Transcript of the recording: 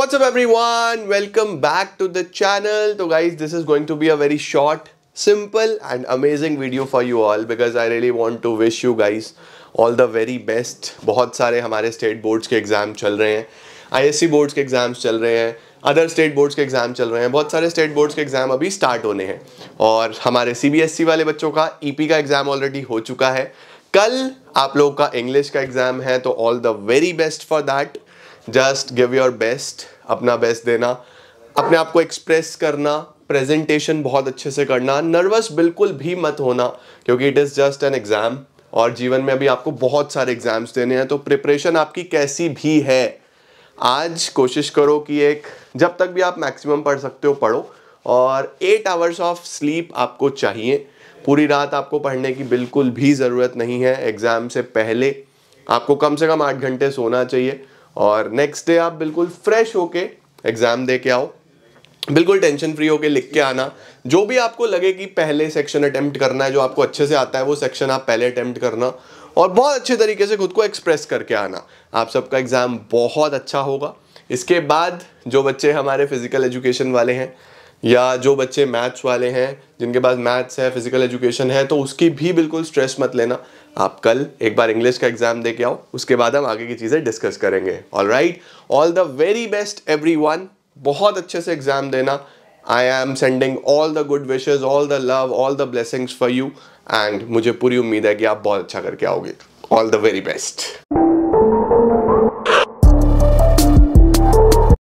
What's up everyone? Welcome back to the channel. So guys, this is going to be a very short, simple and amazing video for you all because I really want to wish you guys all the very best. बहुत सारे हमारे state boards के exam चल रहे हैं आई boards के exams चल रहे हैं अदर स्टेट बोर्ड्स के एग्ज़ाम चल रहे हैं बहुत सारे स्टेट बोर्ड्स के एग्ज़ाम अभी स्टार्ट होने हैं और हमारे सी वाले बच्चों का ई का एग्ज़ाम ऑलरेडी हो चुका है कल आप लोगों का इंग्लिश का एग्ज़ाम है तो all the very best for that just give your best अपना बेस्ट देना अपने आप को एक्सप्रेस करना प्रेजेंटेशन बहुत अच्छे से करना नर्वस बिल्कुल भी मत होना क्योंकि it is just an exam और जीवन में अभी आपको बहुत सारे एग्ज़ाम्स देने हैं तो प्रिपरेशन आपकी कैसी भी है आज कोशिश करो कि एक जब तक भी आप मैक्सिमम पढ़ सकते हो पढ़ो और एट आवर्स ऑफ स्लीप आपको चाहिए पूरी रात आपको पढ़ने की बिल्कुल भी ज़रूरत नहीं है एग्ज़ाम से पहले आपको कम से कम आठ घंटे सोना चाहिए और नेक्स्ट डे आप बिल्कुल फ्रेश होके एग्ज़ाम दे के आओ बिल्कुल टेंशन फ्री होके लिख के आना जो भी आपको लगे कि पहले सेक्शन अटैम्प्ट करना है जो आपको अच्छे से आता है वो सेक्शन आप पहले अटैम्प्ट करना और बहुत अच्छे तरीके से खुद को एक्सप्रेस करके आना आप सबका एग्ज़ाम बहुत अच्छा होगा इसके बाद जो बच्चे हमारे फिज़िकल एजुकेशन वाले हैं या जो बच्चे मैथ्स वाले हैं जिनके पास मैथ्स है फिजिकल एजुकेशन है तो उसकी भी बिल्कुल स्ट्रेस मत लेना आप कल एक बार इंग्लिश का एग्जाम दे के आओ उसके बाद हम आगे की चीज़ें डिस्कस करेंगे all right all the very best every one बहुत अच्छे से एग्जाम देना I am sending all the good wishes all the love all the blessings for you and मुझे पूरी उम्मीद है कि आप बहुत अच्छा करके आओगे ऑल द वेरी बेस्ट